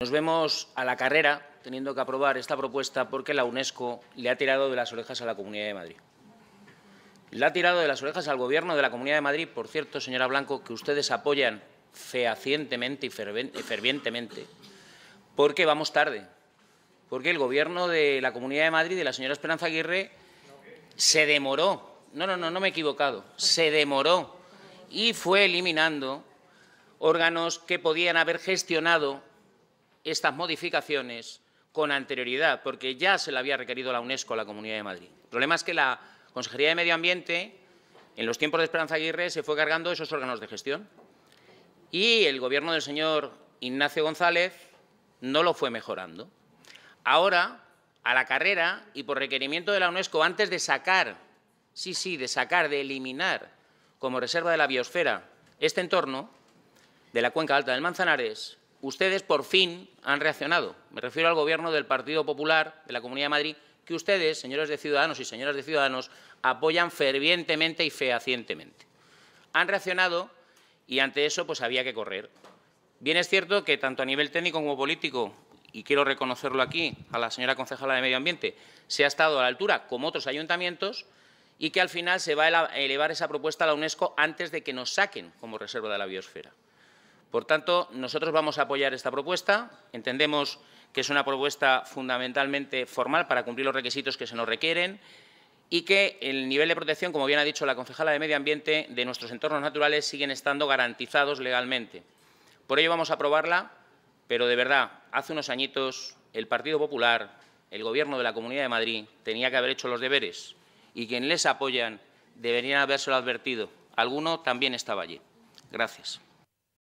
Nos vemos a la carrera teniendo que aprobar esta propuesta porque la UNESCO le ha tirado de las orejas a la Comunidad de Madrid. Le ha tirado de las orejas al Gobierno de la Comunidad de Madrid, por cierto, señora Blanco, que ustedes apoyan fehacientemente y eh, fervientemente, porque vamos tarde. Porque el Gobierno de la Comunidad de Madrid, de la señora Esperanza Aguirre, se demoró. No, no, no, no me he equivocado. Se demoró y fue eliminando órganos que podían haber gestionado estas modificaciones con anterioridad, porque ya se le había requerido la UNESCO a la Comunidad de Madrid. El problema es que la Consejería de Medio Ambiente, en los tiempos de Esperanza Aguirre, se fue cargando esos órganos de gestión. Y el Gobierno del señor Ignacio González no lo fue mejorando. Ahora, a la carrera y por requerimiento de la UNESCO, antes de sacar, sí, sí, de sacar, de eliminar como reserva de la biosfera este entorno de la cuenca alta del Manzanares, ustedes por fin han reaccionado. Me refiero al Gobierno del Partido Popular de la Comunidad de Madrid, que ustedes, señores de Ciudadanos y señoras de Ciudadanos, apoyan fervientemente y fehacientemente. Han reaccionado y ante eso pues había que correr. Bien es cierto que tanto a nivel técnico como político, y quiero reconocerlo aquí a la señora concejala de Medio Ambiente, se ha estado a la altura, como otros ayuntamientos, y que al final se va a elevar esa propuesta a la UNESCO antes de que nos saquen como reserva de la biosfera. Por tanto, nosotros vamos a apoyar esta propuesta. Entendemos que es una propuesta fundamentalmente formal para cumplir los requisitos que se nos requieren y que el nivel de protección, como bien ha dicho la concejala de Medio Ambiente, de nuestros entornos naturales siguen estando garantizados legalmente. Por ello vamos a aprobarla, pero de verdad, hace unos añitos el Partido Popular, el Gobierno de la Comunidad de Madrid, tenía que haber hecho los deberes y quienes les apoyan deberían habérselo advertido. Alguno también estaba allí. Gracias.